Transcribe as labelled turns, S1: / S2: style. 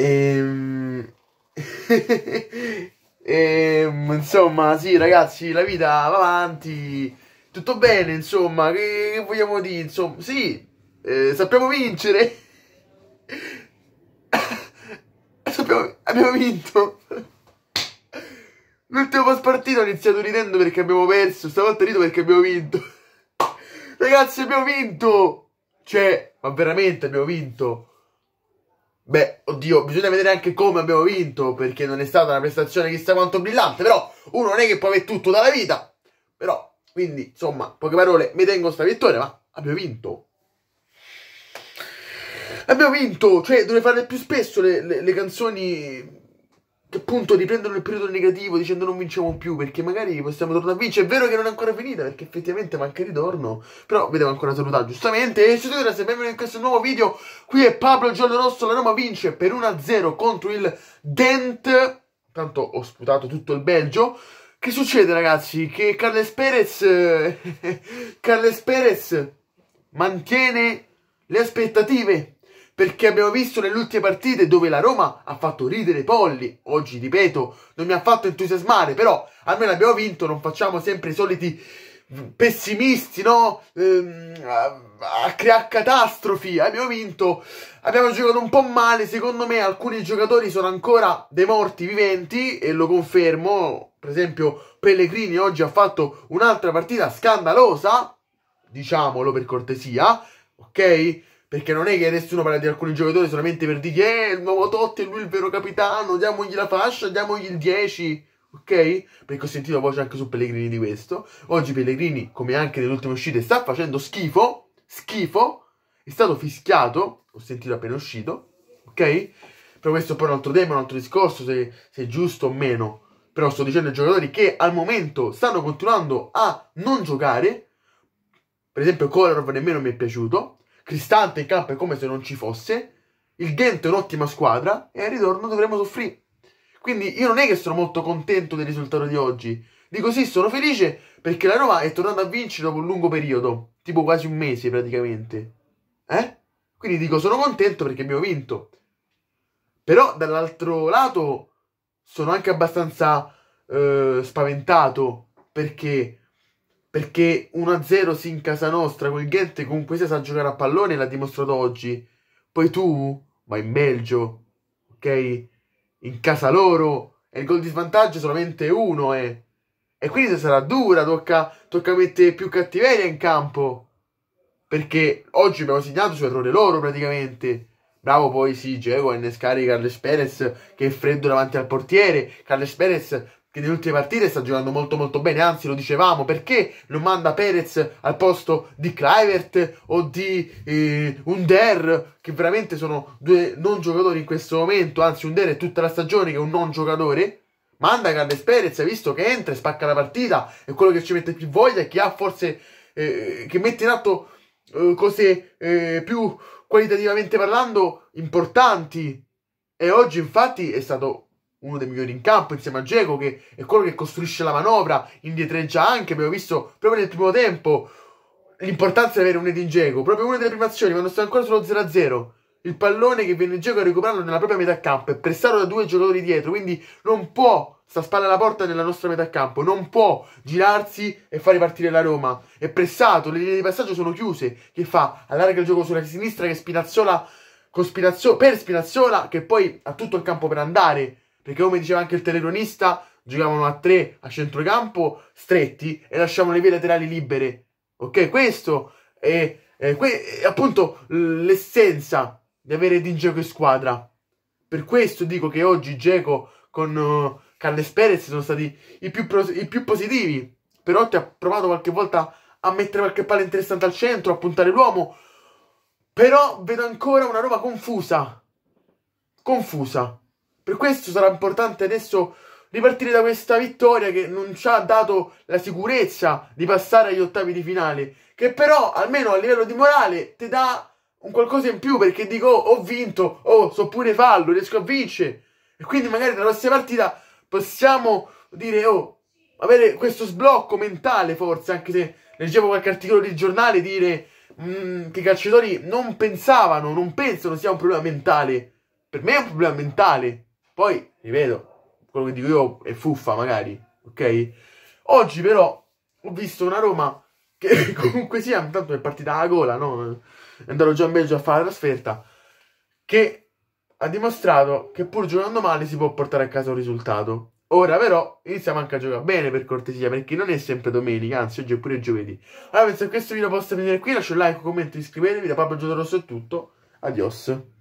S1: Ehm... ehm, insomma, sì, ragazzi, la vita va avanti. Tutto bene, insomma, che, che vogliamo dire? Insomma, sì, eh, sappiamo vincere. sappiamo, abbiamo vinto. L'ultimo post partita ho iniziato ridendo perché abbiamo perso, stavolta rido perché abbiamo vinto. Ragazzi, abbiamo vinto! Cioè, ma veramente abbiamo vinto. Beh, oddio, bisogna vedere anche come abbiamo vinto, perché non è stata una prestazione chissà quanto brillante, però uno non è che può avere tutto dalla vita. Però, quindi, insomma, poche parole, mi tengo sta vittoria, ma abbiamo vinto. Abbiamo vinto, cioè dovrei fare più spesso le, le, le canzoni appunto riprendono il periodo negativo dicendo non vinciamo più perché magari possiamo tornare a vincere. È vero che non è ancora finita perché effettivamente manca il ritorno, però vi devo ancora salutare giustamente. E su Twitter se benvenuti in questo nuovo video, qui è Pablo Giorno Rosso, la Roma vince per 1-0 contro il Dent, tanto ho sputato tutto il Belgio. Che succede ragazzi? Che Carles Perez, eh, Carles Perez mantiene le aspettative perché abbiamo visto nelle ultime partite dove la Roma ha fatto ridere i polli. Oggi, ripeto, non mi ha fatto entusiasmare, però almeno abbiamo vinto, non facciamo sempre i soliti pessimisti, no? Ehm, a, a creare catastrofi. Abbiamo vinto, abbiamo giocato un po' male, secondo me alcuni giocatori sono ancora dei morti viventi e lo confermo. Per esempio, Pellegrini oggi ha fatto un'altra partita scandalosa, diciamolo per cortesia, ok? Perché non è che adesso uno parla di alcuni giocatori solamente per dire, eh, il nuovo Totti è lui il vero capitano, diamogli la fascia, diamogli il 10 ok? Perché ho sentito voce anche su Pellegrini di questo. Oggi Pellegrini, come anche nell'ultima uscita, sta facendo schifo, schifo, è stato fischiato, ho sentito appena uscito, ok? Però questo è poi un altro tema, un altro discorso, se, se è giusto o meno. Però sto dicendo ai giocatori che al momento stanno continuando a non giocare. Per esempio Kolarov nemmeno mi è piaciuto. Cristante in campo è come se non ci fosse, il Ghent è un'ottima squadra e al ritorno dovremo soffrire. Quindi io non è che sono molto contento del risultato di oggi. Dico sì, sono felice perché la Roma è tornata a vincere dopo un lungo periodo, tipo quasi un mese praticamente. Eh? Quindi dico sono contento perché abbiamo vinto. Però dall'altro lato sono anche abbastanza eh, spaventato perché perché 1-0 sì in casa nostra, quel Gente comunque si sa giocare a pallone, l'ha dimostrato oggi. Poi tu vai in Belgio, ok? In casa loro, e il gol di svantaggio è solamente uno eh. E quindi se sarà dura, tocca, tocca mettere più cattiveria in campo. Perché oggi abbiamo segnato su errore loro praticamente. Bravo poi sì, Gego a innescare Carles Perez che è freddo davanti al portiere. Carles Perez che nelle ultime partite sta giocando molto molto bene, anzi lo dicevamo, perché non manda Perez al posto di Kluivert o di eh, Under, che veramente sono due non giocatori in questo momento, anzi Under è tutta la stagione che è un non giocatore, manda Carles Perez, visto che entra e spacca la partita, è quello che ci mette più voglia e che ha forse, eh, che mette in atto eh, cose eh, più qualitativamente parlando importanti, e oggi infatti è stato uno dei migliori in campo insieme a Geco che è quello che costruisce la manovra, indietreggia anche, abbiamo visto proprio nel primo tempo l'importanza di avere un Edin Geco, proprio una delle prime azioni, quando sta ancora sullo 0-0, il pallone che viene Geco a recuperarlo nella propria metà campo è pressato da due giocatori dietro, quindi non può sta spalla alla porta nella nostra metà campo, non può girarsi e far ripartire la Roma, è pressato, le linee di passaggio sono chiuse, che fa? Allarga il gioco sulla sinistra che Spinazzola, con Spinazzola, per Spinazzola che poi ha tutto il campo per andare, perché come diceva anche il telecronista, giocavano a tre a centrocampo stretti e lasciavano le vie laterali libere. Ok, questo è, è, que è appunto l'essenza di avere di gioco in squadra. Per questo dico che oggi Geco con uh, Carles Perez sono stati i più, i più positivi. Perotti ha provato qualche volta a mettere qualche palla interessante al centro, a puntare l'uomo. Però vedo ancora una roba confusa. Confusa. Per questo sarà importante adesso ripartire da questa vittoria che non ci ha dato la sicurezza di passare agli ottavi di finale, che però almeno a livello di morale ti dà un qualcosa in più perché dico oh, ho vinto, oh so pure fallo, riesco a vincere. E quindi magari nella prossima partita possiamo dire oh, avere questo sblocco mentale forse, anche se leggevo qualche articolo di giornale dire mh, mm, che i calciatori non pensavano, non pensano sia un problema mentale. Per me è un problema mentale poi, ripeto, quello che dico io è fuffa magari, ok? Oggi però ho visto una Roma che comunque sia, intanto è partita la gola, no? È andato già in Belgio a fare la trasferta, che ha dimostrato che pur giocando male si può portare a casa un risultato. Ora però iniziamo anche a giocare bene per cortesia perché non è sempre domenica, anzi oggi è pure giovedì. Allora penso che questo video possa finire qui, lascio un like, commento, iscrivetevi, da Pablo Giotto Rosso è tutto, adios.